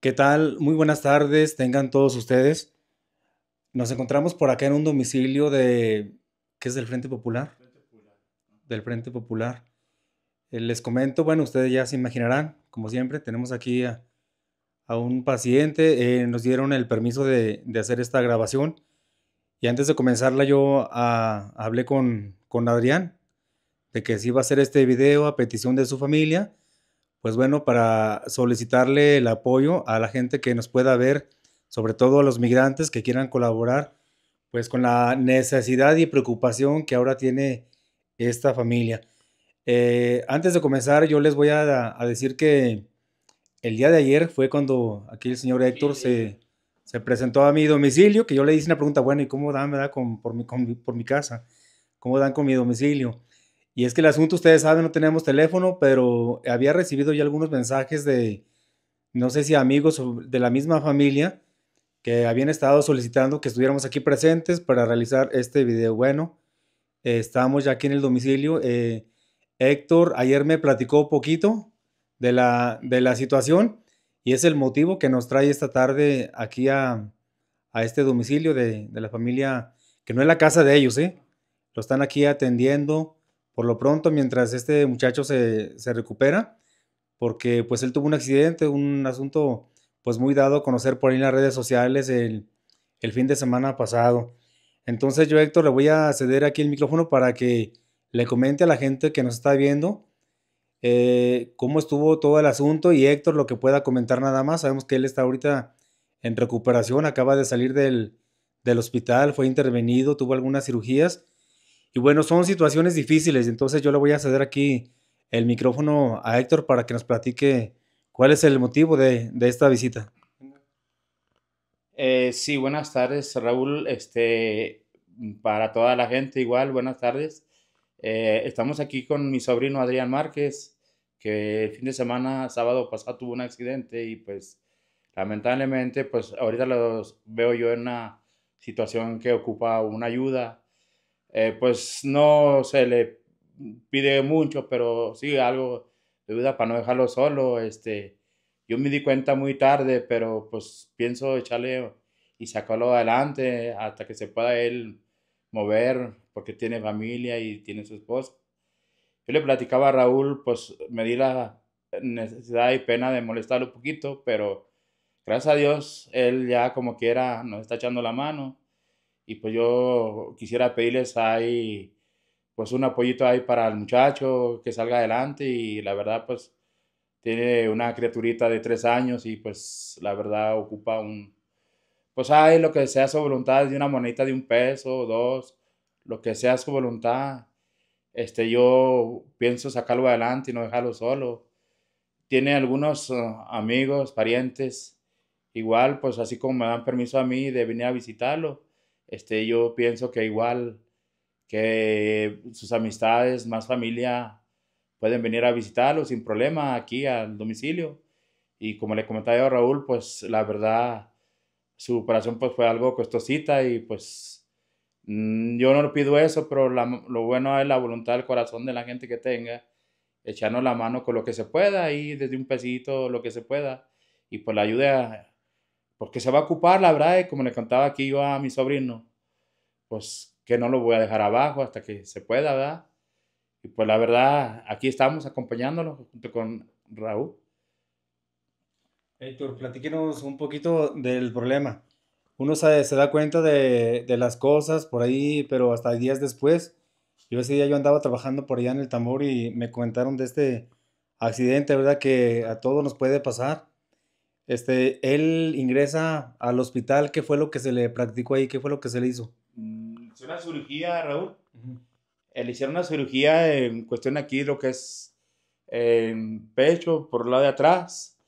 ¿Qué tal? Muy buenas tardes, tengan todos ustedes. Nos encontramos por acá en un domicilio de... ¿Qué es del Frente Popular? Del Frente Popular. Eh, les comento, bueno, ustedes ya se imaginarán, como siempre, tenemos aquí a, un paciente. Eh, nos dieron el permiso de, hacer esta grabación. Y antes de comenzarla yo ah, hablé con, con Adrián de que sí iba a hacer este video a petición de su familia pues bueno, para solicitarle el apoyo a la gente que nos pueda ver, sobre todo a los migrantes que quieran colaborar, pues con la necesidad y preocupación que ahora tiene esta familia. Eh, antes de comenzar, yo les voy a, decir que el día de ayer fue cuando aquí el señor Héctor se, presentó a mi domicilio, que yo le hice una pregunta, bueno, ¿y cómo dan, verdad, con, por, mi, por mi casa? ¿Cómo dan con mi domicilio? Y es que el asunto, ustedes saben, no tenemos teléfono, pero había recibido ya algunos mensajes de, no sé si amigos o de la misma familia, que habían estado solicitando que estuviéramos aquí presentes para realizar este video. Bueno, estamos ya aquí en el domicilio. Eh, Héctor ayer me platicó poquito de la, de la situación y es el motivo que nos trae esta tarde aquí a, a este domicilio de, de, la familia, que no es la casa de ellos, ¿eh? Lo están aquí atendiendo por lo pronto, mientras este muchacho se, recupera, porque pues él tuvo un accidente, un asunto pues muy dado a conocer por ahí en las redes sociales el, fin de semana pasado. Entonces yo, Héctor, le voy a ceder aquí el micrófono para que le comente a la gente que nos está viendo eh, cómo estuvo todo el asunto y Héctor lo que pueda comentar nada más. Sabemos que él está ahorita en recuperación, acaba de salir del, del hospital, fue intervenido, tuvo algunas cirugías y bueno, son situaciones difíciles, entonces yo le voy a ceder aquí el micrófono a Héctor para que nos platique cuál es el motivo de, esta visita. Eh, sí, buenas tardes, Raúl. Este, para toda la gente igual, buenas tardes. Eh, estamos aquí con mi sobrino Adrián Márquez, que el fin de semana, sábado pasado, tuvo un accidente y pues lamentablemente, pues ahorita los veo yo en una situación que ocupa una ayuda eh, pues no se le pide mucho, pero sí algo de duda para no dejarlo solo. Este, yo me di cuenta muy tarde, pero pues pienso echarle y sacarlo adelante hasta que se pueda él mover, porque tiene familia y tiene su esposa. Yo le platicaba a Raúl, pues me di la necesidad y pena de molestarlo un poquito, pero gracias a Dios, él ya como quiera nos está echando la mano y pues yo quisiera pedirles ahí, pues un apoyito ahí para el muchacho que salga adelante y la verdad pues tiene una criaturita de tres años y pues la verdad ocupa un, pues hay lo que sea su voluntad, de una monedita de un peso, dos, lo que sea su voluntad. Este, yo pienso sacarlo adelante y no dejarlo solo. Tiene algunos uh, amigos, parientes, igual, pues así como me dan permiso a mí de venir a visitarlo, este, yo pienso que igual que sus amistades, más familia, pueden venir a visitarlo sin problema aquí al domicilio. Y como le comentaba yo a Raúl, pues la verdad, su operación pues fue algo costosita y pues mm, yo no le pido eso, pero lo bueno es la voluntad del corazón de la gente que tenga, echarnos la mano con lo que se pueda y desde un pesito lo que se pueda y pues la ayuda porque se va a ocupar la verdad, como le contaba aquí yo a mi sobrino, pues que no lo voy a dejar abajo hasta que se pueda, ¿verdad? Y pues la verdad, aquí estamos acompañándolo junto con Raúl. Héctor, platíquenos un poquito del problema. Uno se, da cuenta de, las cosas por ahí, pero hasta días después. Yo ese día yo andaba trabajando por allá en el tambor y me comentaron de este accidente, ¿verdad? Que a todos nos puede pasar. Este, él ingresa al hospital, ¿qué fue lo que se le practicó ahí? ¿Qué fue lo que se le hizo? Mm, hizo una cirugía, Raúl. él eh, le hicieron una cirugía en cuestión aquí, lo que es en pecho, por el lado de atrás.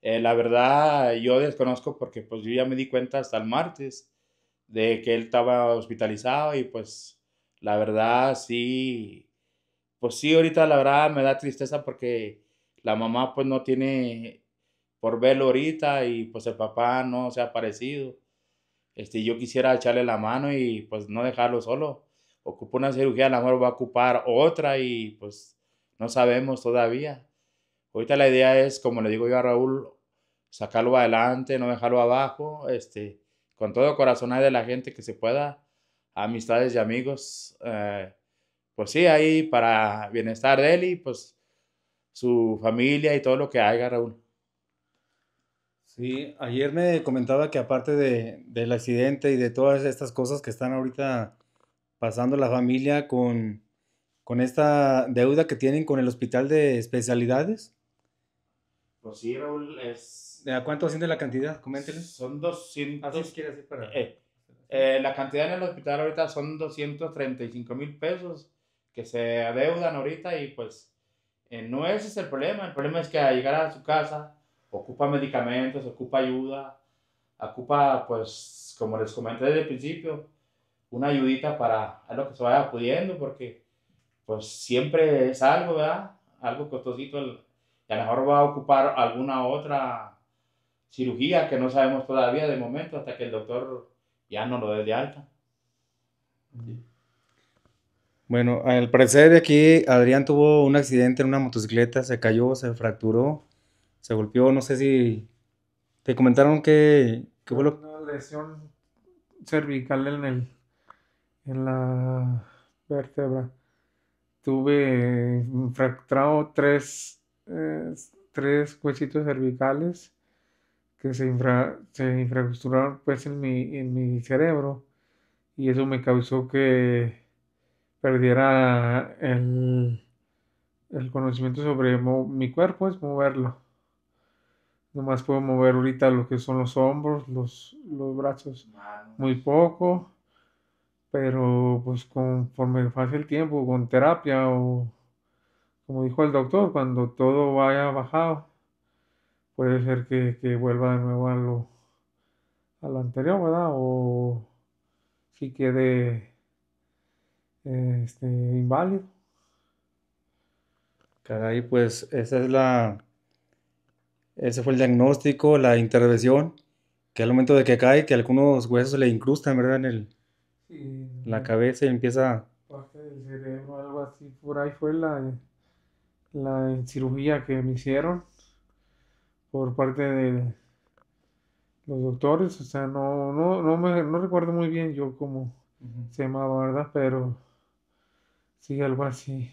Eh, la verdad, yo desconozco porque pues yo ya me di cuenta hasta el martes de que él estaba hospitalizado y pues la verdad sí, pues sí, ahorita la verdad me da tristeza porque la mamá pues no tiene por verlo ahorita y pues el papá no se ha aparecido. Este, yo quisiera echarle la mano y pues no dejarlo solo. Ocupa una cirugía, a lo mejor va a ocupar otra y pues no sabemos todavía. Ahorita la idea es, como le digo yo a Raúl, sacarlo adelante, no dejarlo abajo, este, con todo corazón hay de la gente que se pueda, amistades y amigos, eh, pues sí, ahí para bienestar de él y pues su familia y todo lo que haga Raúl. Sí, ayer me comentaba que aparte de, del accidente y de todas estas cosas que están ahorita pasando la familia con, con esta deuda que tienen con el hospital de especialidades. Pues sí, Raúl, es... cuánto asciende la cantidad? Coméntele. Son 200... Así ¿Quieres decir para... Eh, eh, la cantidad en el hospital ahorita son 235 mil pesos que se adeudan ahorita y pues eh, no ese es el problema. El problema es que al llegar a su casa ocupa medicamentos, ocupa ayuda, ocupa, pues, como les comenté desde el principio, una ayudita para lo que se vaya pudiendo, porque pues siempre es algo, ¿verdad? Algo costosito, y a lo mejor va a ocupar alguna otra cirugía que no sabemos todavía de momento, hasta que el doctor ya no lo dé de alta. Bueno, al parecer de aquí Adrián tuvo un accidente en una motocicleta, se cayó, se fracturó se golpeó, no sé si te comentaron que, fue Una lesión cervical en el en la vértebra. Tuve fracturado tres, eh, tres huesitos cervicales que se, infracturaron pues en mi, en mi cerebro y eso me causó que perdiera el, el conocimiento sobre mi cuerpo, es moverlo. Nomás puedo mover ahorita lo que son los hombros, los, los brazos, muy poco. Pero pues conforme pase el tiempo, con terapia o como dijo el doctor, cuando todo vaya bajado, puede ser que, vuelva de nuevo a lo, anterior, ¿verdad? O si quede este, inválido. Caray, pues esa es la ese fue el diagnóstico, la intervención, que al momento de que cae, que algunos huesos le incrustan, ¿verdad? En la cabeza y empieza... Parte cerebro, algo así, por ahí fue la, cirugía que me hicieron por parte de los doctores, o sea, no, no, no, me, recuerdo muy bien yo cómo se llamaba, ¿verdad? Pero sí, algo así.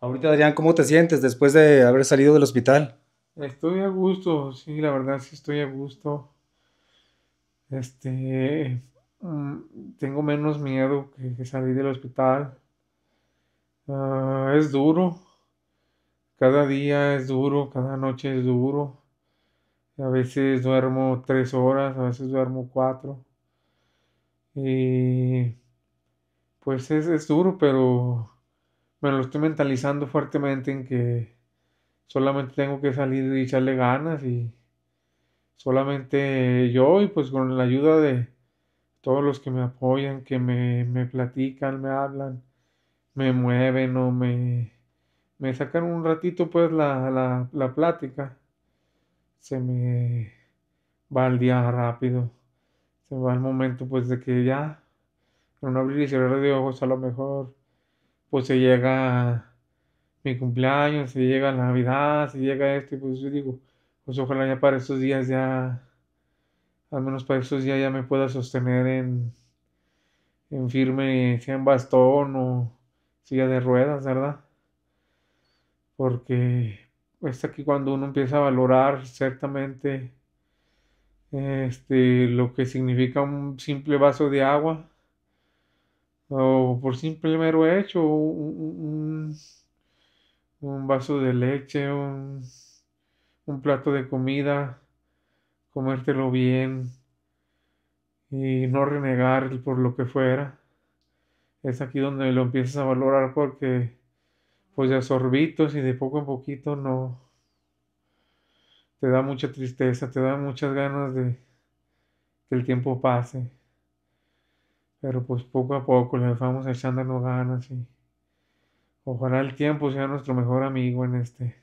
Ahorita, Adrián, ¿cómo te sientes después de haber salido del hospital? Estoy a gusto, sí, la verdad sí estoy a gusto. Este, mm, tengo menos miedo que, salir del hospital. Ah, es duro, cada día es duro, cada noche es duro. A veces duermo tres horas, a veces duermo cuatro. Y pues es duro, pero me lo estoy mentalizando fuertemente en que solamente tengo que salir y echarle ganas y solamente yo y pues con la ayuda de todos los que me apoyan, que me, platican, me hablan, me mueven o me, me sacan un ratito pues la, plática, se me va el día rápido, se va el momento pues de que ya, no abrir y cerrar de ojos a lo mejor pues se llega mi cumpleaños, si llega la Navidad, si llega esto, pues yo digo, pues ojalá ya para estos días ya, al menos para estos días ya me pueda sostener en, en firme, sea en bastón o silla de ruedas, ¿verdad? Porque pues, es aquí cuando uno empieza a valorar ciertamente este, lo que significa un simple vaso de agua o por simple mero hecho un un vaso de leche, un, plato de comida, comértelo bien y no renegar por lo que fuera. Es aquí donde lo empiezas a valorar porque pues ya sorbitos y de poco en poquito no. Te da mucha tristeza, te da muchas ganas de que el tiempo pase. Pero pues poco a poco le vamos echándonos ganas y Ojalá el tiempo sea nuestro mejor amigo en este,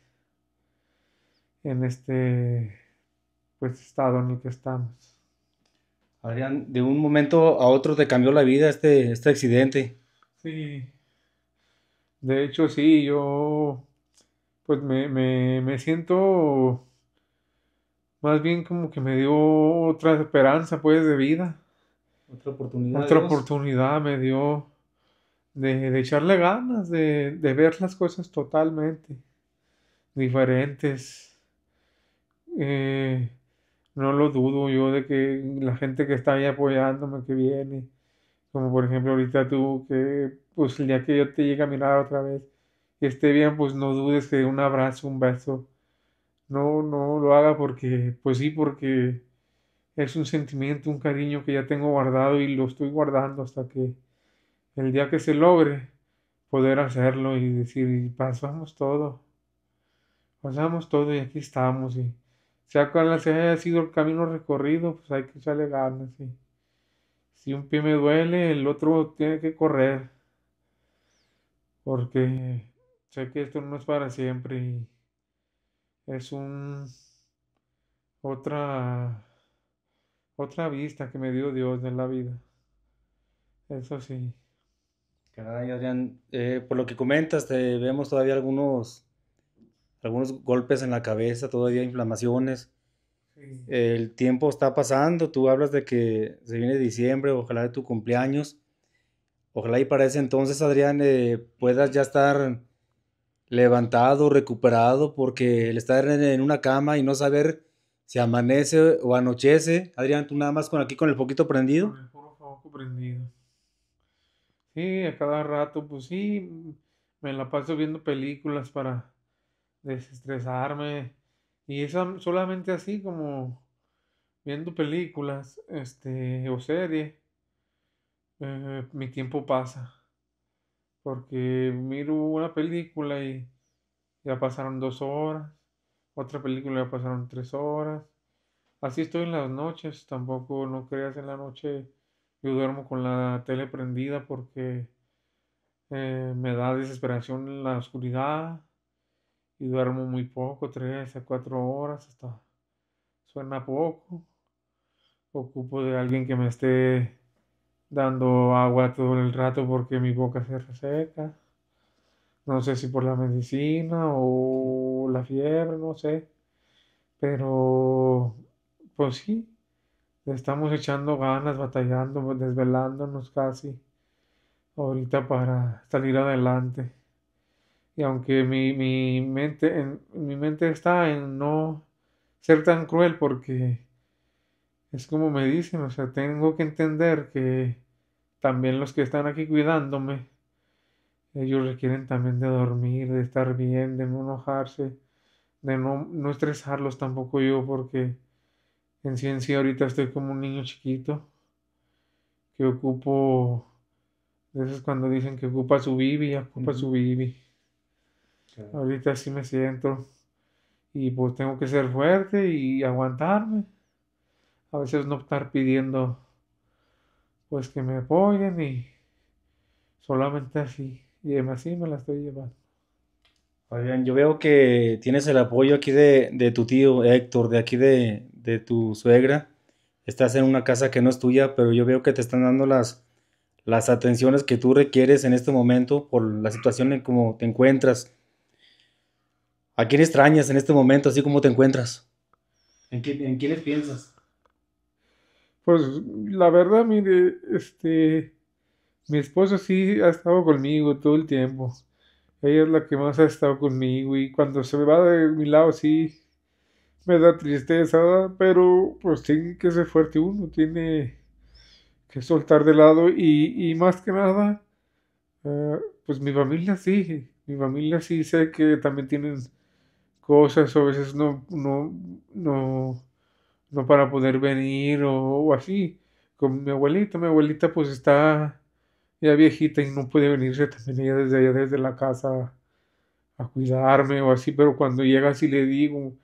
en este, pues estado en el que estamos. Adrián, de un momento a otro te cambió la vida este, este accidente. Sí. De hecho, sí, yo pues me, me, me, siento más bien como que me dio otra esperanza pues de vida. Otra oportunidad. Otra oportunidad me dio de, echarle ganas, de, ver las cosas totalmente diferentes. Eh, no lo dudo yo de que la gente que está ahí apoyándome, que viene, como por ejemplo ahorita tú, que pues ya que yo te llegue a mirar otra vez y esté bien, pues no dudes que un abrazo, un beso, no, no lo haga porque, pues sí, porque es un sentimiento, un cariño que ya tengo guardado y lo estoy guardando hasta que el día que se logre, poder hacerlo y decir, pasamos todo, pasamos todo y aquí estamos. Y sea cual haya sido el camino recorrido, pues hay que echarle ganas. Y si un pie me duele, el otro tiene que correr. Porque sé que esto no es para siempre y es un otra otra vista que me dio Dios en la vida. Eso sí. Adrián, eh, por lo que comentas, te vemos todavía algunos, algunos golpes en la cabeza, todavía inflamaciones. El tiempo está pasando, tú hablas de que se viene diciembre, ojalá de tu cumpleaños. Ojalá y para ese entonces, Adrián, eh, puedas ya estar levantado, recuperado, porque el estar en, una cama y no saber si amanece o anochece, Adrián, tú nada más con aquí con el poquito prendido. prendido. Sí, a cada rato, pues sí, mm, me la paso viendo películas para desestresarme. Y es solamente así como viendo películas, este, o serie, eh, mi tiempo pasa. Porque miro una película y ya pasaron dos horas, otra película ya pasaron tres horas. Así estoy en las noches, tampoco no creas en la noche yo duermo con la tele prendida porque eh, me da desesperación en la oscuridad y duermo muy poco, Tres a cuatro horas, hasta suena poco. Ocupo de alguien que me esté dando agua todo el rato porque mi boca se reseca. No sé si por la medicina o la fiebre, no sé. Pero, pues sí, estamos echando ganas, batallando, pues, desvelándonos casi ahorita para salir adelante. Y aunque mi, mente, mi mente está en no ser tan cruel porque es como me dicen, o sea, tengo que entender que también los que están aquí cuidándome, ellos requieren también de dormir, de estar bien, de no enojarse, de no, no estresarlos tampoco yo porque en ciencia ahorita estoy como un niño chiquito que ocupo a veces cuando dicen que ocupa su bibi, ocupa su bibi. Ahorita sí me siento y pues tengo que ser fuerte y aguantarme. A veces no estar pidiendo pues que me apoyen y solamente así. Y así me la estoy llevando yo veo que tienes el apoyo aquí de, tu tío Héctor, de aquí de, tu suegra. Estás en una casa que no es tuya, pero yo veo que te están dando las, las atenciones que tú requieres en este momento por la situación en cómo te encuentras. ¿A quién extrañas en este momento, así como te encuentras? ¿En, quién en quiénes piensas? Pues la verdad, mire, este, mi esposo sí ha estado conmigo todo el tiempo ella es la que más ha estado conmigo y cuando se va de mi lado sí me da tristeza, pero pues tiene que ser fuerte uno, tiene que soltar de lado y, más que nada, ah, pues mi familia sí, mi familia sí sé que también tienen cosas a veces no, no, no, para poder venir o, o así. Con mi abuelita, mi abuelita pues está ya viejita y no puede venirse también ella desde allá, desde la casa a cuidarme o así, pero cuando llega sí le digo,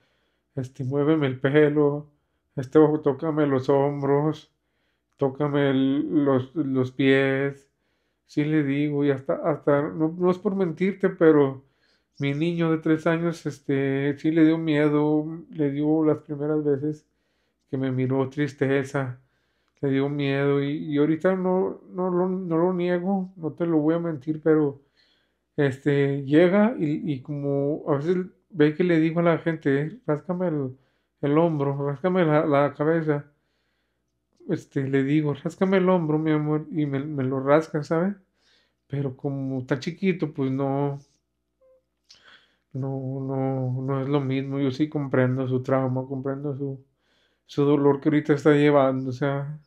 este, muéveme el pelo, este, ojo, tócame los hombros, tócame los, los, pies, sí le digo, y hasta, hasta no, no, es por mentirte, pero mi niño de tres años, este, sí le dio miedo, le dio las primeras veces que me miró tristeza, te dio miedo y, ahorita no, no, lo, niego, no te lo voy a mentir, pero este, llega y, como a veces ve que le digo a la gente, eh, ráscame el, hombro, ráscame la, cabeza, este, le digo, ráscame el hombro, mi amor, y me, lo rasca, ¿sabes? Pero como está chiquito, pues no, no, no, no es lo mismo. Yo sí comprendo su trauma, comprendo su, su dolor que ahorita está llevando. O sea,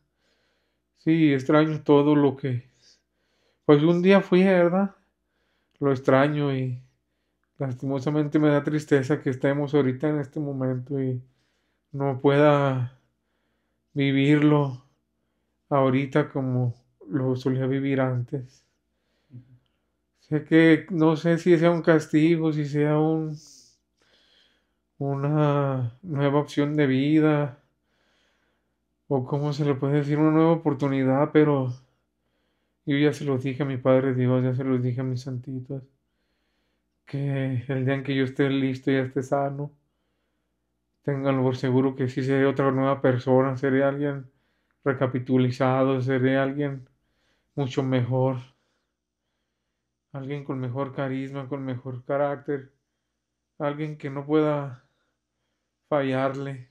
Sí, extraño todo lo que... Pues un día fui, ¿verdad? Lo extraño y lastimosamente me da tristeza que estemos ahorita en este momento y no pueda vivirlo ahorita como lo solía vivir antes. Sé que no sé si sea un castigo, si sea un una nueva opción de vida, o cómo se le puede decir una nueva oportunidad, pero yo ya se los dije a mi Padre Dios, ya se los dije a mis santitos, que el día en que yo esté listo y esté sano, tengan por seguro que sí seré otra nueva persona, seré alguien recapitulizado, seré alguien mucho mejor, alguien con mejor carisma, con mejor carácter, alguien que no pueda fallarle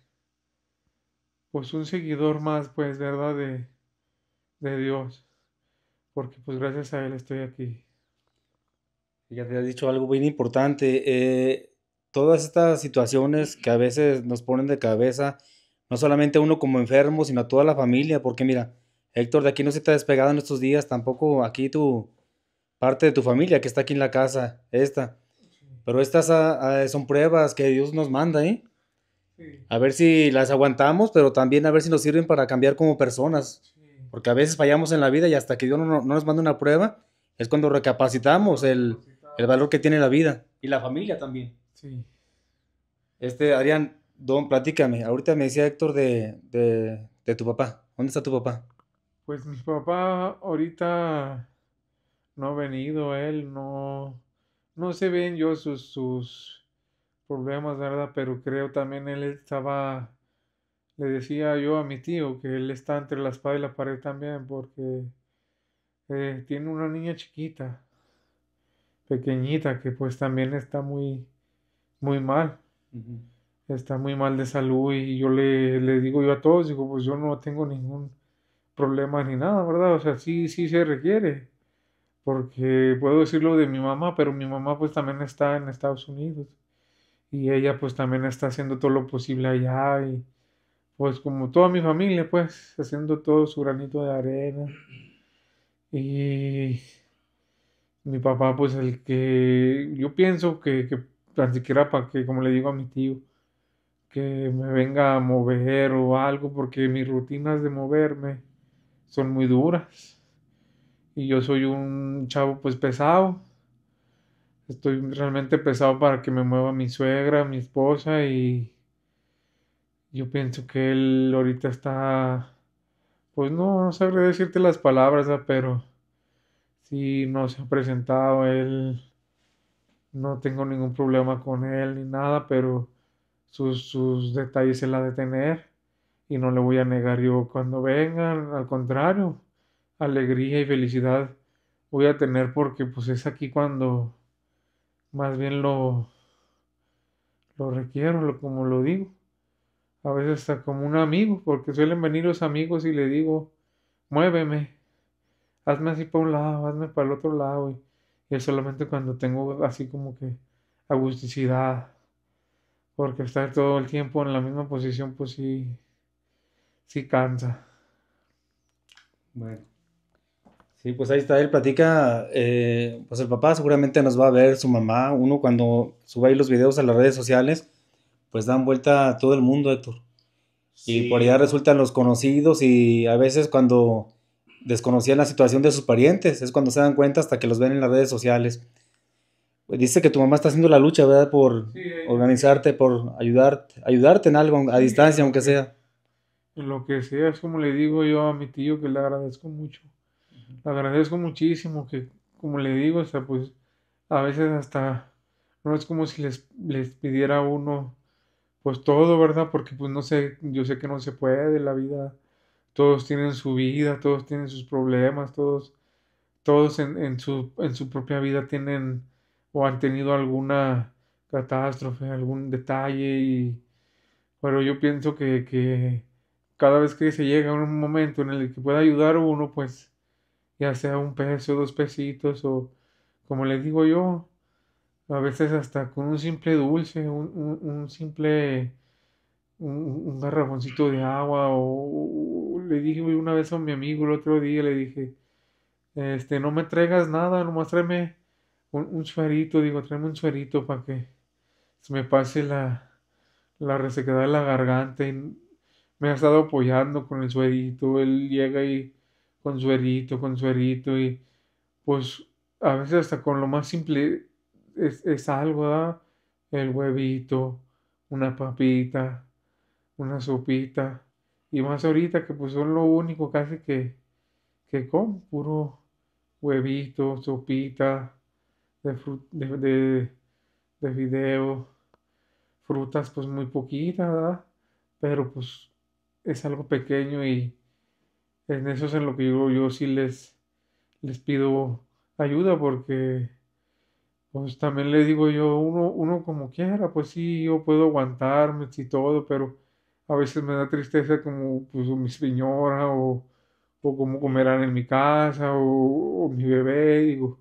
pues un seguidor más, pues, ¿verdad? De, Dios. Porque pues gracias a Él estoy aquí. Ya te has dicho algo bien importante. Eh, todas estas situaciones que a veces nos ponen de cabeza, no solamente uno como enfermo, sino a toda la familia, porque mira, Héctor, de aquí no se te ha despegado en estos días, tampoco aquí tu parte de tu familia que está aquí en la casa, esta. Pero estas ah, ah, son pruebas que Dios nos manda, ¿eh? A ver si las aguantamos, pero también a ver si nos sirven para cambiar como personas. Porque a veces fallamos en la vida y hasta que Dios no, nos manda una prueba, es cuando recapacitamos el, valor que tiene la vida. Y la familia también. Este, Adrián, Don, platícame. Ahorita me decía Héctor de, de, tu papá. ¿Dónde está tu papá? Pues mi papá ahorita no ha venido, él no, no se ven yo sus, problemas, ¿verdad? Pero creo también él estaba, le decía yo a mi tío que él está entre la espada y la pared también porque eh, tiene una niña chiquita, pequeñita, que pues también está muy, muy mal. Está muy mal de salud y yo le, le digo yo a todos, digo, pues yo no tengo ningún problema ni nada, ¿verdad? O sea, sí, sí se requiere porque puedo decirlo de mi mamá, pero mi mamá pues también está en Estados Unidos y ella pues también está haciendo todo lo posible allá y pues como toda mi familia pues haciendo todo su granito de arena y mi papá pues el que yo pienso que, que tan siquiera para que como le digo a mi tío que me venga a mover o algo porque mis rutinas de moverme son muy duras y yo soy un chavo pues pesado Estoy realmente pesado para que me mueva mi suegra, mi esposa y yo pienso que él ahorita está, pues no, no sabré decirte las palabras, pero Si no se ha presentado él, no tengo ningún problema con él ni nada, pero sus, detalles se la de tener y no le voy a negar yo cuando vengan, al contrario, alegría y felicidad voy a tener porque pues es aquí cuando más bien lo, lo requiero, lo, como lo digo. A veces hasta como un amigo, porque suelen venir los amigos y le digo, muéveme, hazme así para un lado, hazme para el otro lado. Y, y es solamente cuando tengo así como que agusticidad, porque estar todo el tiempo en la misma posición, pues sí, sí cansa. Bueno. Sí, pues ahí está, él platica, eh, pues el papá seguramente nos va a ver, su mamá, uno cuando sube ahí los videos a las redes sociales, pues dan vuelta a todo el mundo, Héctor. Y por allá resultan los conocidos y a veces cuando desconocían la situación de sus parientes, es cuando se dan cuenta hasta que los ven en las redes sociales. Pues dice que tu mamá está haciendo la lucha, ¿verdad? Por organizarte, por ayudarte, ayudarte en algo, a distancia, aunque sea. En lo que sea, es como le digo yo a mi tío que le agradezco mucho agradezco muchísimo, que como le digo, sea, pues a veces hasta no es como si les, les pidiera uno pues todo, ¿verdad? Porque pues no sé, yo sé que no se puede la vida, todos tienen su vida, todos tienen sus problemas, todos, todos en, su, en su propia vida tienen o han tenido alguna catástrofe, algún detalle y pero yo pienso que, que cada vez que se llega a un momento en el que pueda ayudar uno, pues ya sea un peso, dos pesitos o como le digo yo, a veces hasta con un simple dulce, un, simple, un, un, garrafoncito de agua o, le dije una vez a mi amigo el otro día, le dije, este, no me traigas nada, nomás tráeme un, suerito, digo, tráeme un suerito para que se me pase la, la resequedad de la garganta y me ha estado apoyando con el suerito, él llega y con suerito, con suerito y pues a veces hasta con lo más simple es, algo, ¿verdad? El huevito, una papita, una sopita y más ahorita que pues son lo único casi que, que con puro huevito, sopita de, de, video, frutas pues muy poquitas, Pero pues es algo pequeño y en eso es en lo que yo, yo sí les, les pido ayuda porque pues también le digo yo, uno, como quiera, pues sí, yo puedo aguantarme y todo, pero a veces me da tristeza como pues mi señora o, como comerán en mi casa o, o, mi bebé, digo,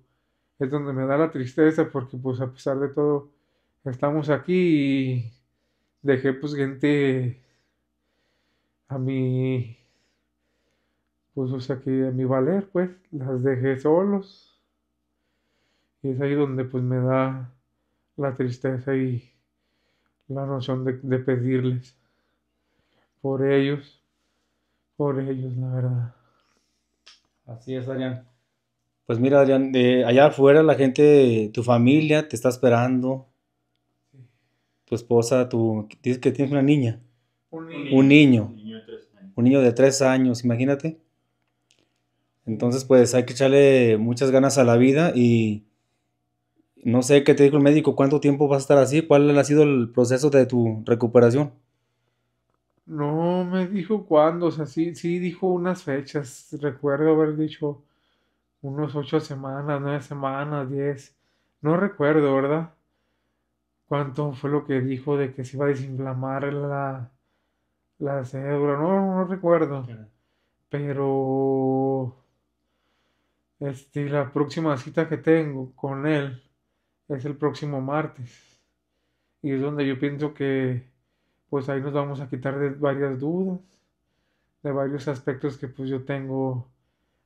es donde me da la tristeza porque pues a pesar de todo estamos aquí y dejé pues gente a mi pues aquí a mi valer, pues las dejé solos. Y es ahí donde pues me da la tristeza y la noción de, pedirles por ellos, por ellos, la verdad. Así es, Adrián. Pues mira, Adrián, de eh, allá afuera la gente, tu familia te está esperando. Tu esposa, tu, dices que tienes una niña. Un niño. Un niño, un niño de tres años, imagínate. Entonces, pues hay que echarle muchas ganas a la vida y no sé qué te dijo el médico, cuánto tiempo vas a estar así, cuál ha sido el proceso de tu recuperación. No me dijo cuándo, o sea, sí, sí dijo unas fechas, recuerdo haber dicho unos ocho semanas, nueve semanas, diez, no recuerdo, ¿verdad? Cuánto fue lo que dijo de que se iba a desinflamar la, la cédula, no, no recuerdo, pero este, la próxima cita que tengo con él es el próximo martes. Y es donde yo pienso que pues ahí nos vamos a quitar de varias dudas, de varios aspectos que pues yo tengo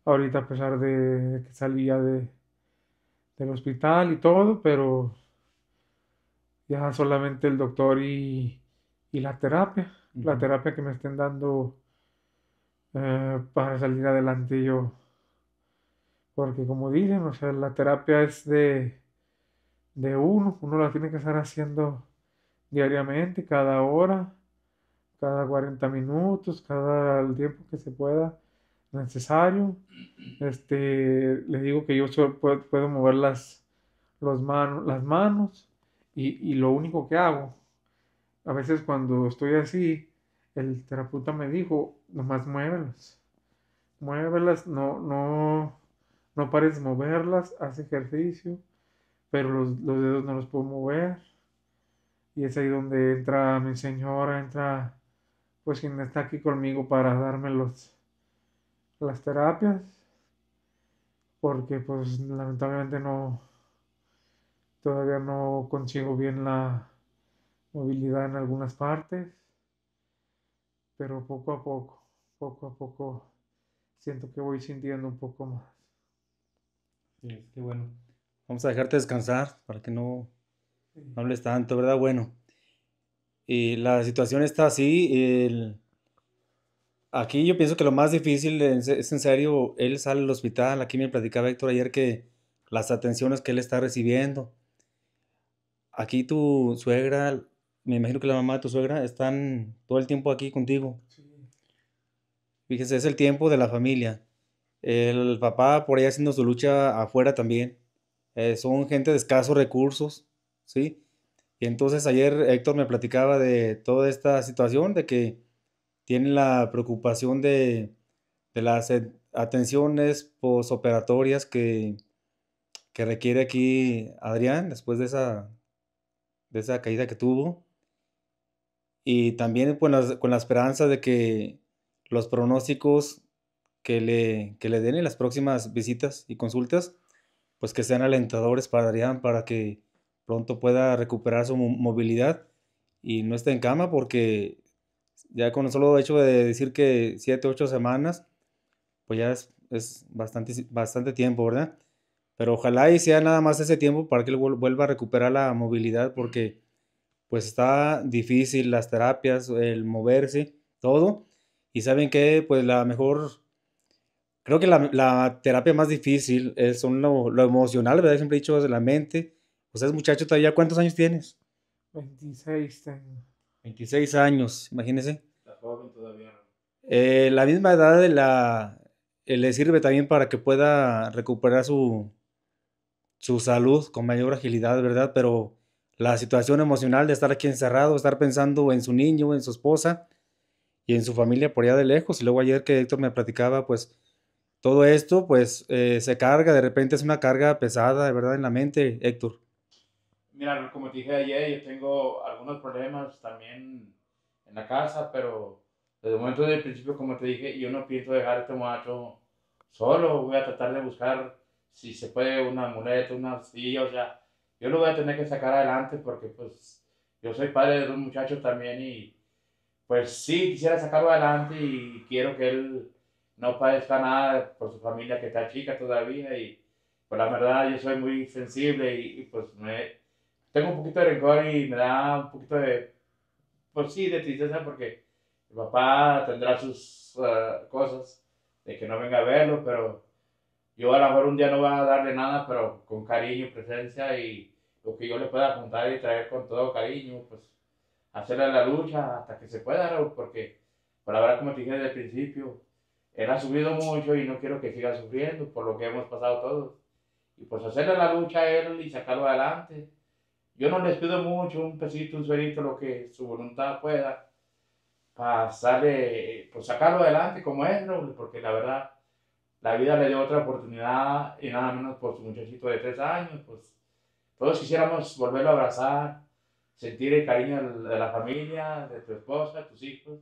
ahorita a pesar de que salía de, del hospital y todo, pero ya solamente el doctor y, la terapia, la terapia que me estén dando eh, para salir adelante yo porque como dicen, o sea, la terapia es de, uno, uno la tiene que estar haciendo diariamente, cada hora, cada 40 minutos, cada tiempo que se pueda necesario. Este, les digo que yo solo puedo, mover las, las manos y, y, lo único que hago, a veces cuando estoy así, el terapeuta me dijo, nomás muévelas, muévelas, no, no, no pares moverlas, hace ejercicio, pero los, dedos no los puedo mover. Y es ahí donde entra mi señora, entra pues quien está aquí conmigo para darme las terapias. Porque pues lamentablemente no, todavía no consigo bien la movilidad en algunas partes, pero poco a poco, poco a poco, siento que voy sintiendo un poco más. Sí, qué bueno. Vamos a dejarte descansar para que no hables tanto, ¿verdad? Bueno, y la situación está así. El... Aquí yo pienso que lo más difícil es, en serio, él sale al hospital. Aquí me platicaba Héctor ayer que las atenciones que él está recibiendo. Aquí tu suegra, me imagino que la mamá de tu suegra, están todo el tiempo aquí contigo. Fíjese, es el tiempo de la familia. El papá por ahí haciendo su lucha afuera también. Eh, son gente de escasos recursos, ¿sí? Y entonces ayer Héctor me platicaba de toda esta situación, de que tiene la preocupación de, las atenciones posoperatorias que, que requiere aquí Adrián después de esa, de esa caída que tuvo. Y también con, pues, con la esperanza de que los pronósticos que le, le den en las próximas visitas y consultas, pues que sean alentadores para Adrián, para que pronto pueda recuperar su movilidad y no esté en cama, porque ya con el solo hecho de decir que Siete, ocho semanas, pues ya es, bastante, bastante tiempo, ¿verdad? Pero ojalá y sea nada más ese tiempo para que él vuelva a recuperar la movilidad, porque pues está difícil las terapias, el moverse, todo. Y saben que pues la mejor Creo que la, terapia más difícil es son lo, emocional, ¿verdad? Siempre he dicho de la mente. Ustedes, sea, muchacho, todavía, ¿cuántos años tienes? 26 tengo. 26 años, imagínense. La joven todavía. Eh, la misma edad de la, eh, le sirve también para que pueda recuperar su, su salud con mayor agilidad, ¿verdad? Pero la situación emocional de estar aquí encerrado, estar pensando en su niño, en su esposa y en su familia por allá de lejos. Y luego ayer que Héctor me platicaba, pues todo esto pues eh, se carga, de repente es una carga pesada, de verdad, en la mente, Héctor. Mira, como te dije ayer, yo tengo algunos problemas también en la casa, pero desde el momento del principio, como te dije, yo no pienso dejar a este muchacho solo, voy a tratar de buscar si se puede una muleta, una silla, o sea, yo lo voy a tener que sacar adelante porque pues yo soy padre de un muchacho también y pues sí, quisiera sacarlo adelante y quiero que él no padezca nada por su familia que está chica todavía y por pues, la verdad yo soy muy sensible y, pues me, tengo un poquito de rencor y me da un poquito de, pues sí, de tristeza porque el papá tendrá sus ah, cosas de que no venga a verlo, pero yo a lo mejor un día no va a darle nada, pero con cariño y presencia y lo que yo le pueda apuntar y traer con todo cariño, pues hacerle la lucha hasta que se pueda, porque, por pues, la verdad, como te dije desde el principio, él ha sufrido mucho y no quiero que siga sufriendo por lo que hemos pasado todos. Y pues hacerle la lucha a él y sacarlo adelante. Yo no les pido mucho, un pesito, un suelito, lo que su voluntad pueda, para pues sacarlo adelante como es, porque la verdad, la vida le dio otra oportunidad y nada menos por pues, su muchachito de tres años, pues todos quisiéramos volverlo a abrazar, sentir el cariño de la familia, de tu esposa, de tus hijos.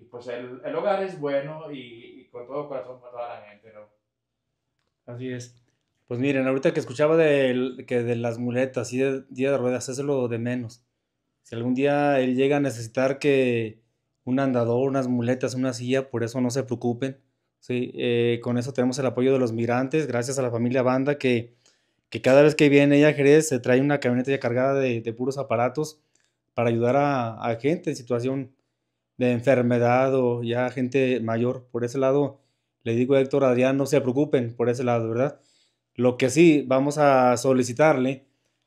Y pues el, hogar es bueno y, con todo corazón para pues, toda la gente, Así es. Pues miren, ahorita que escuchaba de, que de las muletas y de día de ruedas, eso es lo de menos. Si algún día él llega a necesitar que un andador, unas muletas, una silla, por eso no se preocupen. Sí, eh, con eso tenemos el apoyo de los mirantes gracias a la familia Banda que, cada vez que viene ella a Jerez se trae una camioneta ya cargada de, puros aparatos para ayudar a, a, gente en situación de enfermedad o ya gente mayor. Por ese lado, le digo a Héctor Adrián, no se preocupen por ese lado, ¿verdad? Lo que sí vamos a solicitarle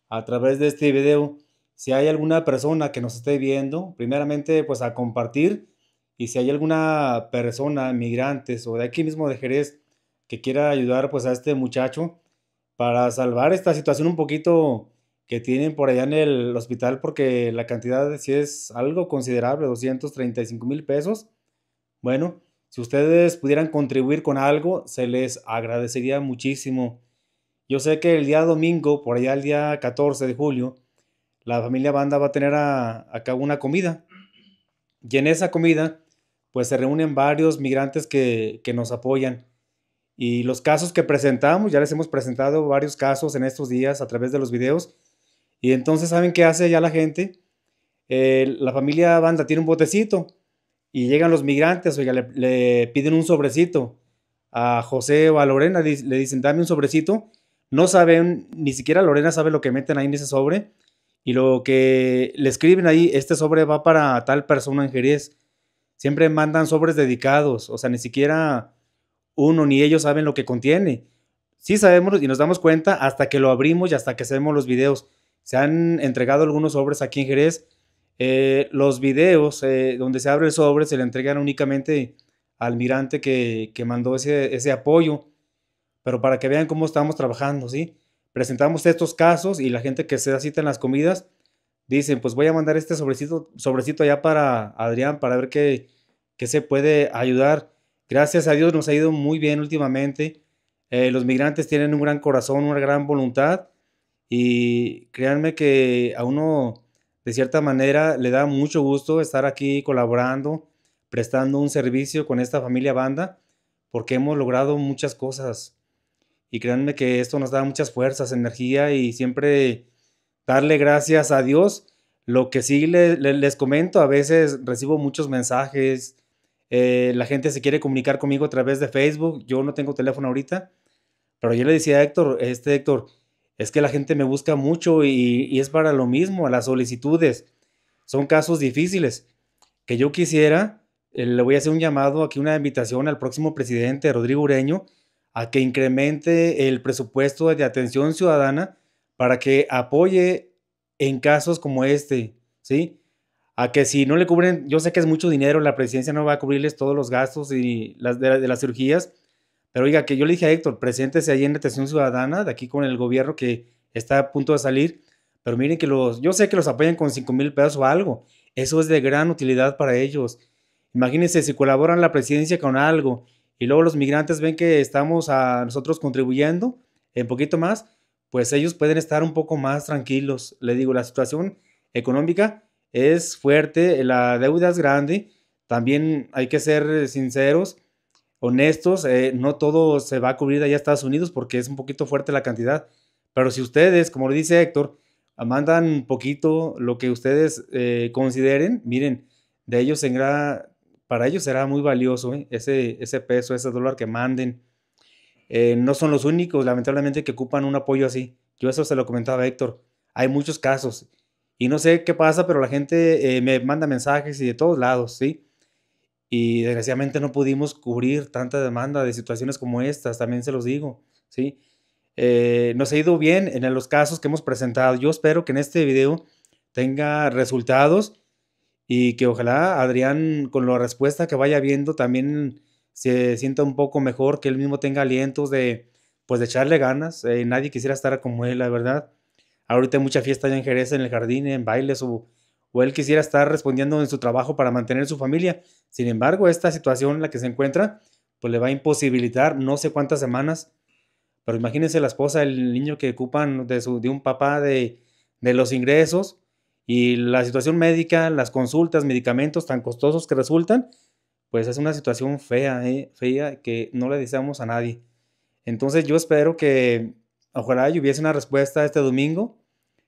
a través de este video, si hay alguna persona que nos esté viendo, primeramente pues a compartir y si hay alguna persona, migrantes o de aquí mismo de Jerez, que quiera ayudar pues a este muchacho para salvar esta situación un poquito que tienen por allá en el hospital porque la cantidad sí es algo considerable, 235 mil pesos. Bueno, si ustedes pudieran contribuir con algo, se les agradecería muchísimo. Yo sé que el día domingo, por allá el día 14 de julio, la familia Banda va a tener a, una comida. Y en esa comida, pues se reúnen varios migrantes que, que nos apoyan. Y los casos que presentamos, ya les hemos presentado varios casos en estos días a través de los videos y entonces, ¿saben qué hace ya la gente? Eh, la familia banda tiene un botecito y llegan los migrantes, oiga, le, le piden un sobrecito a José o a Lorena, le dicen, dame un sobrecito. No saben, ni siquiera Lorena sabe lo que meten ahí en ese sobre. Y lo que le escriben ahí, este sobre va para tal persona en Jerez. Siempre mandan sobres dedicados, o sea, ni siquiera uno ni ellos saben lo que contiene. Sí sabemos y nos damos cuenta hasta que lo abrimos y hasta que hacemos los videos se han entregado algunos sobres aquí en Jerez. Eh, los videos eh, donde se abre el sobre se le entregan únicamente al mirante que, que mandó ese, ese, apoyo. Pero para que vean cómo estamos trabajando, ¿sí? Presentamos estos casos y la gente que se da cita en las comidas dicen, pues voy a mandar este sobrecito, sobrecito allá para Adrián para ver qué, qué se puede ayudar. Gracias a Dios nos ha ido muy bien últimamente. Eh, los migrantes tienen un gran corazón, una gran voluntad y créanme que a uno, de cierta manera, le da mucho gusto estar aquí colaborando, prestando un servicio con esta familia banda, porque hemos logrado muchas cosas. Y créanme que esto nos da muchas fuerzas, energía y siempre darle gracias a Dios. Lo que sí les comento, a veces recibo muchos mensajes, eh, la gente se quiere comunicar conmigo a través de Facebook, yo no tengo teléfono ahorita, pero yo le decía a Héctor, este Héctor, es que la gente me busca mucho y, es para lo mismo, las solicitudes. Son casos difíciles que yo quisiera, eh, le voy a hacer un llamado, aquí una invitación al próximo presidente Rodrigo Ureño, a que incremente el presupuesto de atención ciudadana para que apoye en casos como este, ¿sí? A que si no le cubren, yo sé que es mucho dinero, la presidencia no va a cubrirles todos los gastos y las de las cirugías, pero oiga, que yo le dije a Héctor, preséntese ahí en Atención Ciudadana, de aquí con el gobierno que está a punto de salir, pero miren que los, yo sé que los apoyan con 5 mil pesos o algo, eso es de gran utilidad para ellos. Imagínense si colaboran la presidencia con algo y luego los migrantes ven que estamos a nosotros contribuyendo un poquito más, pues ellos pueden estar un poco más tranquilos. Le digo, la situación económica es fuerte, la deuda es grande, también hay que ser sinceros honestos, eh, no todo se va a cubrir allá a Estados Unidos porque es un poquito fuerte la cantidad. Pero si ustedes, como lo dice Héctor, mandan un poquito lo que ustedes eh, consideren, miren, de ellos en para ellos será muy valioso eh, ese, ese peso, ese dólar que manden. no son los únicos, lamentablemente, que ocupan un apoyo así. Yo eso se lo comentaba Héctor. Hay muchos casos. Y no sé qué pasa, pero la gente me manda mensajes y de todos lados, ¿sí? y desgraciadamente no pudimos cubrir tanta demanda de situaciones como estas, también se los digo, ¿sí? Eh, nos ha ido bien en los casos que hemos presentado. Yo espero que en este video tenga resultados y que ojalá Adrián con la respuesta que vaya viendo también se sienta un poco mejor, que él mismo tenga alientos de pues de echarle ganas. Eh, nadie quisiera estar como él, la verdad. Ahorita hay mucha fiesta allá en Jerez, en el jardín, en bailes o o él quisiera estar respondiendo en su trabajo para mantener su familia. Sin embargo, esta situación en la que se encuentra, pues le va a imposibilitar no sé cuántas semanas. Pero imagínense la esposa, el niño que ocupan de, su, de un papá de, los ingresos y la situación médica, las consultas, medicamentos tan costosos que resultan, pues es una situación fea, eh, fea que no le deseamos a nadie. Entonces yo espero que ojalá hubiese una respuesta este domingo,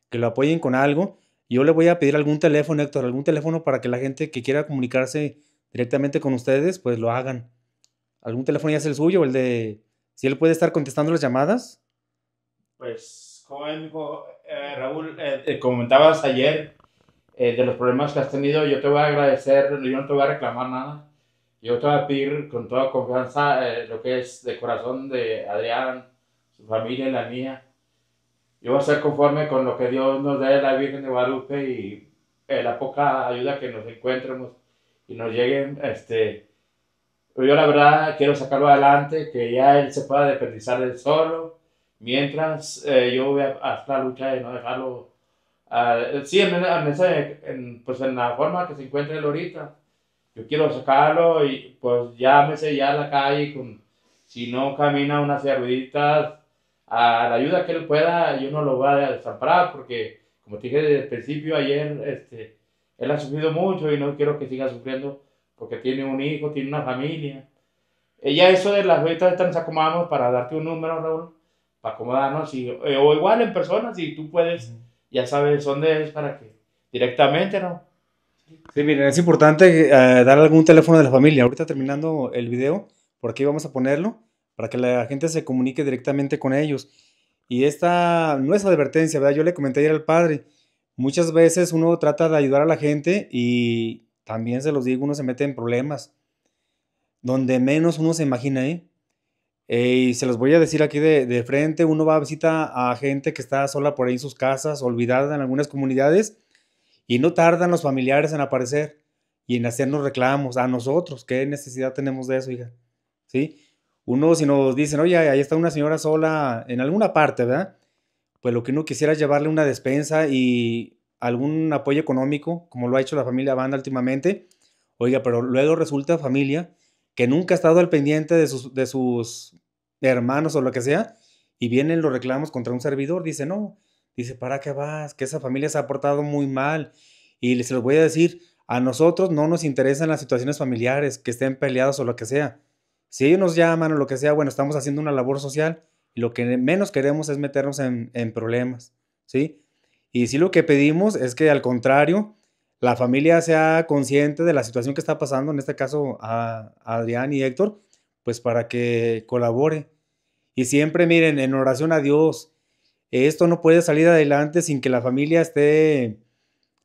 que lo apoyen con algo yo le voy a pedir algún teléfono, Héctor, algún teléfono para que la gente que quiera comunicarse directamente con ustedes, pues lo hagan. ¿Algún teléfono ya es el suyo, el de... Si él puede estar contestando las llamadas? Pues, como eh, Raúl, eh, te comentabas ayer eh, de los problemas que has tenido, yo te voy a agradecer, yo no te voy a reclamar nada. Yo te voy a pedir con toda confianza lo que es de corazón de Adrián, su familia y la mía yo voy a ser conforme con lo que Dios nos dé, la Virgen de Guadalupe, y eh, la poca ayuda que nos encuentremos y nos lleguen. Este, yo la verdad quiero sacarlo adelante, que ya él se pueda dependizar él solo, mientras eh, yo voy a hacer la lucha de no dejarlo. sí, en, en, pues en la forma que se encuentre él ahorita. Yo quiero sacarlo y pues llámese ya la calle, con, si no camina unas cerditas a la ayuda que él pueda, yo no lo voy a desamparar porque, como te dije desde el principio, ayer, este, él ha sufrido mucho y no quiero que siga sufriendo porque tiene un hijo, tiene una familia. Ella eso de las ahorita nos acomodamos para darte un número, Raúl, para acomodarnos, y, eh, o igual en persona, si tú puedes, ya sabes dónde es para que directamente, ¿no? Sí, miren, es importante eh, dar algún teléfono de la familia. Ahorita terminando el video, por aquí vamos a ponerlo para que la gente se comunique directamente con ellos. Y esta no es advertencia, ¿verdad? Yo le comenté ayer al padre, muchas veces uno trata de ayudar a la gente y también se los digo, uno se mete en problemas, donde menos uno se imagina, ¿eh? eh y se los voy a decir aquí de, frente, uno va a visitar a gente que está sola por ahí en sus casas, olvidada en algunas comunidades, y no tardan los familiares en aparecer y en hacernos reclamos a nosotros. ¿Qué necesidad tenemos de eso, hija? ¿Sí? Uno, si nos dicen, oye, ahí está una señora sola en alguna parte, ¿verdad? Pues lo que uno quisiera es llevarle una despensa y algún apoyo económico, como lo ha hecho la familia Banda últimamente. Oiga, pero luego resulta familia que nunca ha estado al pendiente de sus, de sus hermanos o lo que sea, y vienen los reclamos contra un servidor. Dice, no, dice, ¿para qué vas? Que esa familia se ha portado muy mal. Y les voy a decir, a nosotros no nos interesan las situaciones familiares, que estén peleados o lo que sea. Si ellos nos llaman o lo que sea, bueno, estamos haciendo una labor social y lo que menos queremos es meternos en, problemas, ¿sí? Y si lo que pedimos es que al contrario, la familia sea consciente de la situación que está pasando, en este caso a, Adrián y Héctor, pues para que colabore. Y siempre miren, en oración a Dios, esto no puede salir adelante sin que la familia esté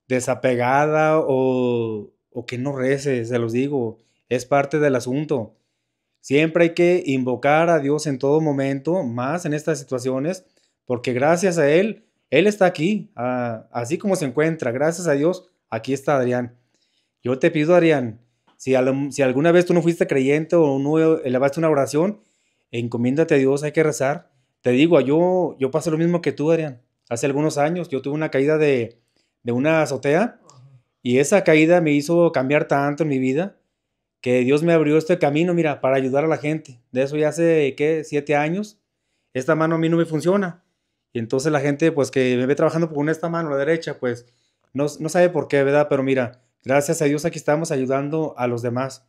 desapegada o, o que no rece, se los digo, es parte del asunto. Siempre hay que invocar a Dios en todo momento, más en estas situaciones, porque gracias a Él, Él está aquí, ah, así como se encuentra. Gracias a Dios, aquí está Adrián. Yo te pido, Adrián, si, si alguna vez tú no fuiste creyente o no elevaste una oración, encomiéndate a Dios, hay que rezar. Te digo, yo, yo pasé lo mismo que tú, Adrián. Hace algunos años yo tuve una caída de, de una azotea y esa caída me hizo cambiar tanto en mi vida que Dios me abrió este camino, mira, para ayudar a la gente. De eso ya hace, ¿qué? Siete años. Esta mano a mí no me funciona. Y entonces la gente, pues que me ve trabajando con esta mano, la derecha, pues no, sabe por qué, ¿verdad? Pero mira, gracias a Dios aquí estamos ayudando a los demás.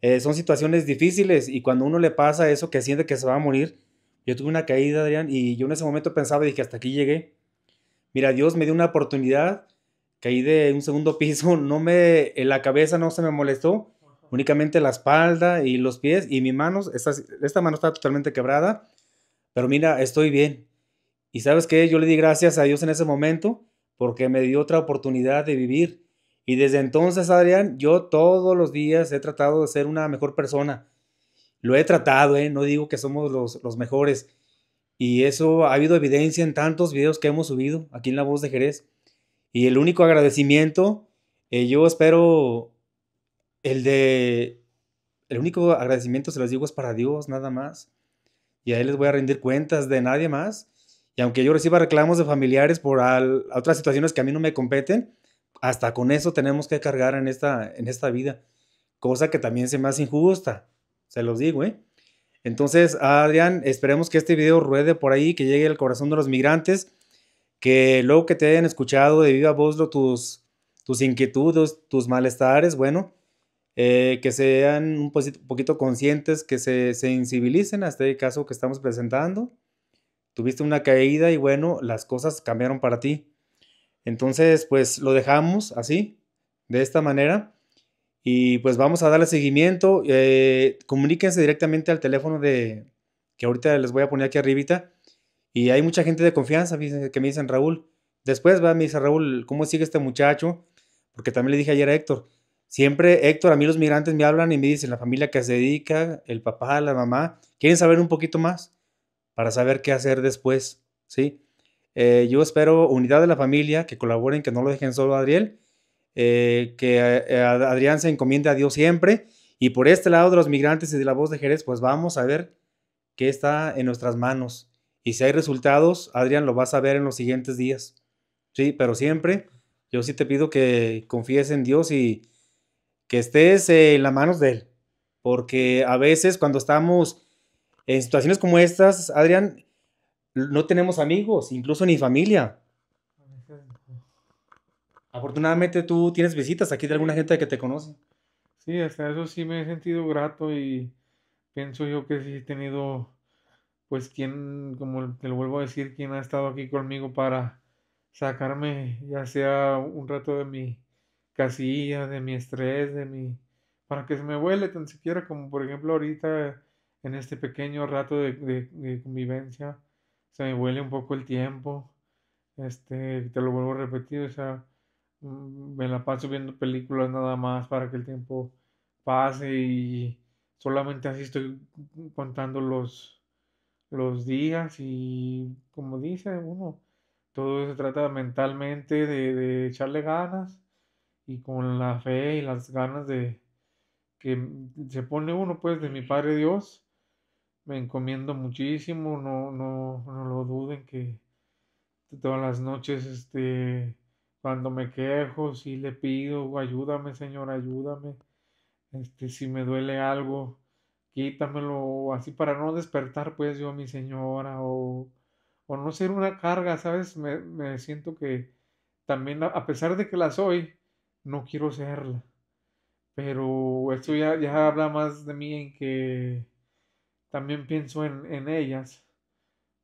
Eh, son situaciones difíciles y cuando uno le pasa eso que siente que se va a morir, yo tuve una caída, Adrián, y yo en ese momento pensaba, dije, hasta aquí llegué. Mira, Dios me dio una oportunidad, caí de un segundo piso, no me, en la cabeza no se me molestó, únicamente la espalda y los pies y mi mano, esta mano está totalmente quebrada, pero mira, estoy bien. Y sabes qué, yo le di gracias a Dios en ese momento porque me dio otra oportunidad de vivir. Y desde entonces, Adrián, yo todos los días he tratado de ser una mejor persona. Lo he tratado, ¿eh? no digo que somos los, mejores. Y eso ha habido evidencia en tantos videos que hemos subido aquí en La Voz de Jerez. Y el único agradecimiento, eh, yo espero el de... El único agradecimiento se los digo es para Dios, nada más. Y a Él les voy a rendir cuentas de nadie más. Y aunque yo reciba reclamos de familiares por otras situaciones que a mí no me competen, hasta con eso tenemos que cargar en esta, en esta vida. Cosa que también se me hace injusta. Se los digo, ¿eh? Entonces, Adrián, esperemos que este video ruede por ahí, que llegue al corazón de los migrantes, que luego que te hayan escuchado de viva voz tus, tus inquietudes, tus malestares, bueno, eh, que sean un poquito conscientes, que se sensibilicen a este caso que estamos presentando. Tuviste una caída y bueno, las cosas cambiaron para ti. Entonces, pues lo dejamos así, de esta manera. Y pues vamos a darle seguimiento. Eh, comuníquense directamente al teléfono de que ahorita les voy a poner aquí arribita. Y hay mucha gente de confianza que me dicen, Raúl. Después va, me dice Raúl, ¿cómo sigue este muchacho? Porque también le dije ayer a Héctor, Siempre, Héctor, a mí los migrantes me hablan y me dicen, la familia que se dedica, el papá, la mamá, quieren saber un poquito más para saber qué hacer después, ¿sí? Eh, yo espero unidad de la familia, que colaboren, que no lo dejen solo a Adriel, eh, que eh, Adrián se encomiende a Dios siempre. Y por este lado de los migrantes y de la voz de Jerez, pues vamos a ver qué está en nuestras manos. Y si hay resultados, Adrián lo vas a ver en los siguientes días. Sí, pero siempre, yo sí te pido que confíes en Dios y que estés eh, en las manos de Él. Porque a veces cuando estamos en situaciones como estas, Adrián, no tenemos amigos, incluso ni familia. Afortunadamente tú tienes visitas aquí de alguna gente que te conoce. Sí, hasta eso sí me he sentido grato y pienso yo que sí he tenido, pues quien, como te lo vuelvo a decir, quien ha estado aquí conmigo para sacarme ya sea un rato de mi de mi estrés, de mi... para que se me huele tan siquiera como por ejemplo ahorita en este pequeño rato de, convivencia, se me huele un poco el tiempo, este, te lo vuelvo a repetir, o sea, mm, me la paso viendo películas nada más para que el tiempo pase y solamente así estoy contando los, los días y como dice uno, todo se trata mentalmente de, de echarle ganas y con la fe y las ganas de que mm, se pone uno, pues, de mi Padre Dios, me encomiendo muchísimo, no, no, no lo duden que todas las noches, este, cuando me quejo, si le pido, ayúdame, Señor, ayúdame, este, si me duele algo, quítamelo, así para no despertar, pues, yo a mi Señora, o, no ser una carga, ¿sabes? Me, me siento que también, a pesar de que la soy, no quiero serla. Pero esto ya, ya habla más de mí en que también pienso en, ellas,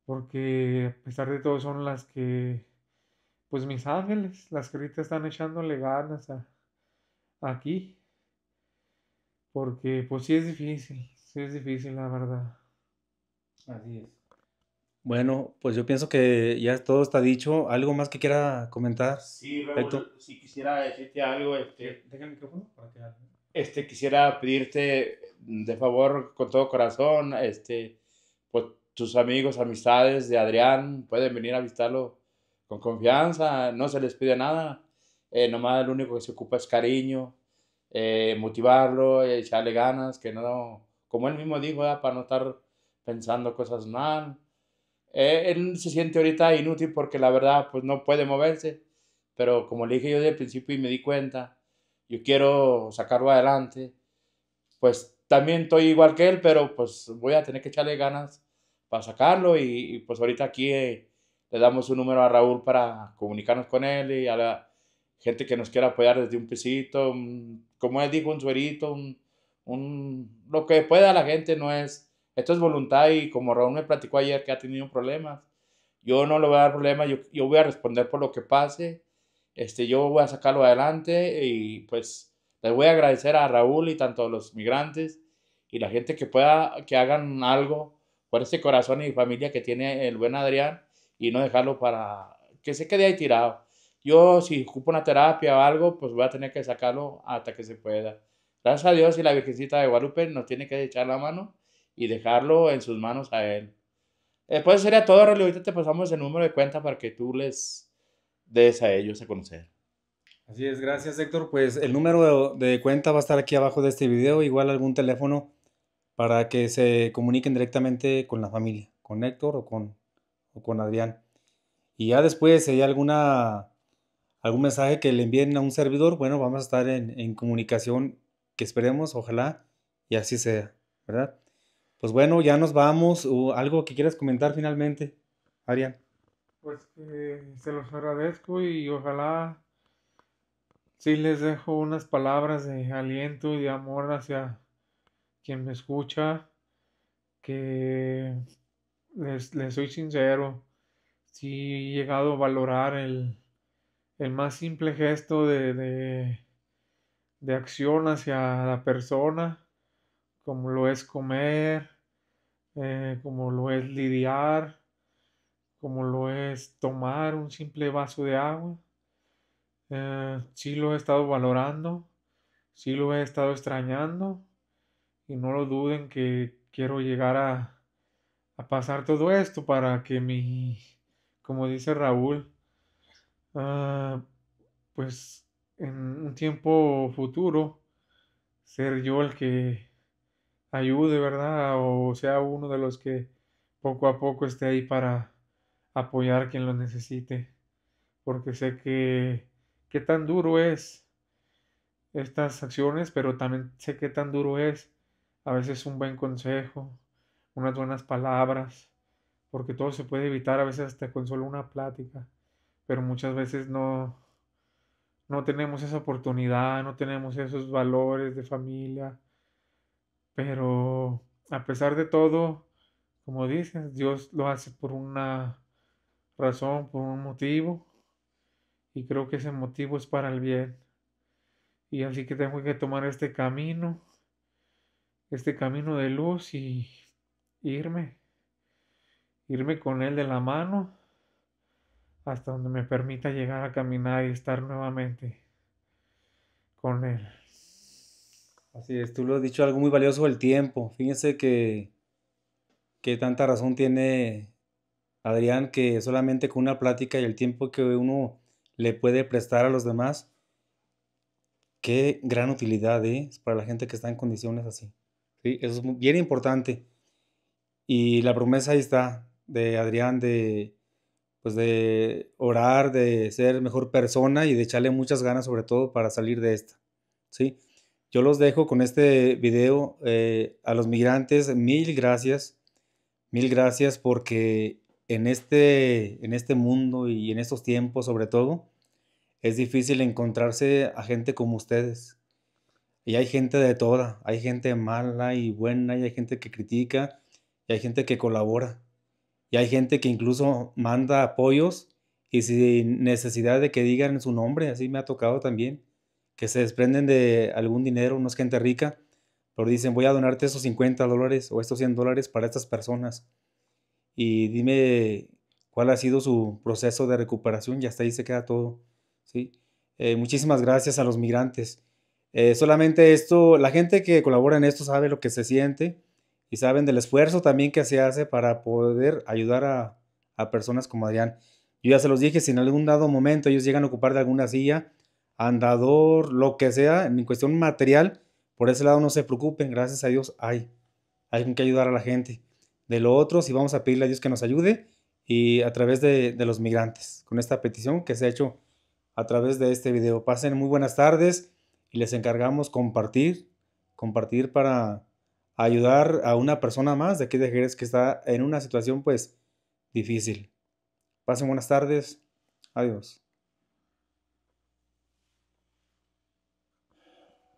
porque a pesar de todo son las que, pues mis ángeles, las que ahorita están echándole ganas a, aquí, porque pues sí es difícil, sí es difícil la verdad. Así es. Bueno, pues yo pienso que ya todo está dicho. ¿Algo más que quiera comentar? Sí, si quisiera decirte algo, este, el micrófono para que... este, quisiera pedirte de favor con todo corazón, este, pues tus amigos, amistades de Adrián pueden venir a visitarlo con confianza, no se les pide nada, eh, nomás lo único que se ocupa es cariño, eh, motivarlo, echarle ganas, que no, como él mismo dijo, para no estar pensando cosas mal, eh, él se siente ahorita inútil porque la verdad, pues no puede moverse. Pero como le dije yo desde principio y me di cuenta, yo quiero sacarlo adelante. Pues también estoy igual que él, pero pues voy a tener que echarle ganas para sacarlo. Y, pues ahorita aquí eh, le damos un número a Raúl para comunicarnos con él y a la gente que nos quiera apoyar desde un pesito, como él dijo, un suerito, un, lo que pueda la gente no es esto es voluntad y como Raúl me platicó ayer que ha tenido problemas, yo no le voy a dar problemas, yo, voy a responder por lo que pase, este, yo voy a sacarlo adelante y pues les voy a agradecer a Raúl y tanto a los migrantes y la gente que pueda, que hagan algo por ese corazón y familia que tiene el buen Adrián y no dejarlo para que se quede ahí tirado. Yo si ocupo una terapia o algo, pues voy a tener que sacarlo hasta que se pueda. Gracias a Dios y la Virgencita de Guadalupe nos tiene que echar la mano y dejarlo en sus manos a él. Después sería todo, Rolly. Ahorita te pasamos el número de cuenta para que tú les des a ellos a conocer. Así es, gracias Héctor. Pues el número de, de cuenta va a estar aquí abajo de este video, igual algún teléfono para que se comuniquen directamente con la familia, con Héctor o con, o con Adrián. Y ya después, si hay alguna, algún mensaje que le envíen a un servidor, bueno, vamos a estar en, en comunicación que esperemos, ojalá, y así sea, ¿verdad? Pues bueno, ya nos vamos. ¿O uh, ¿Algo que quieras comentar finalmente, Arián? Pues que eh, se los agradezco y ojalá sí les dejo unas palabras de aliento y de amor hacia quien me escucha. Que les, soy sincero, si he llegado a valorar el, más simple gesto de, de, de acción hacia la persona, como lo es comer, eh, como lo es lidiar, como lo es tomar un simple vaso de agua. Eh, si lo he estado valorando, si lo he estado extrañando y no lo duden que quiero llegar a, pasar todo esto para que mi, como dice Raúl, ah, pues en un tiempo futuro ser yo el que ayude, ¿verdad? O sea uno de los que poco a poco esté ahí para apoyar quien lo necesite. Porque sé que, qué tan duro es estas acciones, pero también sé que tan duro es a veces un buen consejo, unas buenas palabras, porque todo se puede evitar a veces hasta con solo una plática, pero muchas veces no, no tenemos esa oportunidad, no tenemos esos valores de familia, pero a pesar de todo, como dices, Dios lo hace por una razón, por un motivo. Y creo que ese motivo es para el bien. Y así que tengo que tomar este camino, este camino de luz y irme, irme con Él de la mano hasta donde me permita llegar a caminar y estar nuevamente con Él. Así es, tú lo has dicho algo muy valioso el tiempo. Fíjense que, tanta razón tiene Adrián que solamente con una plática y el tiempo que uno le puede prestar a los demás, qué gran utilidad ¿eh? es para la gente que está en condiciones así. Eso es bien importante. Y la promesa ahí está de Adrián de pues de orar, de ser mejor persona y de echarle muchas ganas sobre todo para salir de esta. ¿Sí? Yo los dejo con este video. Eh, a los migrantes, mil gracias. Mil gracias porque en este, en este mundo y en estos tiempos sobre todo, es difícil encontrarse a gente como ustedes. Y hay gente de toda. Hay gente mala y buena y hay gente que critica y hay gente que colabora. Y hay gente que incluso manda apoyos y sin necesidad de que digan su nombre, así me ha tocado también que se desprenden de algún dinero, no es gente rica, pero dicen, voy a donarte esos 50 dólares o estos 100 dólares para estas personas. Y dime cuál ha sido su proceso de recuperación y hasta ahí se queda todo. ¿sí? Eh, muchísimas gracias a los migrantes. Eh, solamente esto, la gente que colabora en esto sabe lo que se siente y saben del esfuerzo también que se hace para poder ayudar a, a personas como Adrián. Yo ya se los dije, si en algún dado momento ellos llegan a ocupar de alguna silla, andador, lo que sea, en cuestión material, por ese lado no se preocupen, gracias a Dios hay, hay que ayudar a la gente. De lo otro, si vamos a pedirle a Dios que nos ayude y a través de, los migrantes, con esta petición que se ha hecho a través de este video. Pasen muy buenas tardes y les encargamos compartir, compartir para ayudar a una persona más de aquí de Jerez que está en una situación pues difícil. Pasen buenas tardes. Adiós.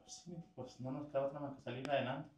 pues, pues no nos queda otra más que salir adelante.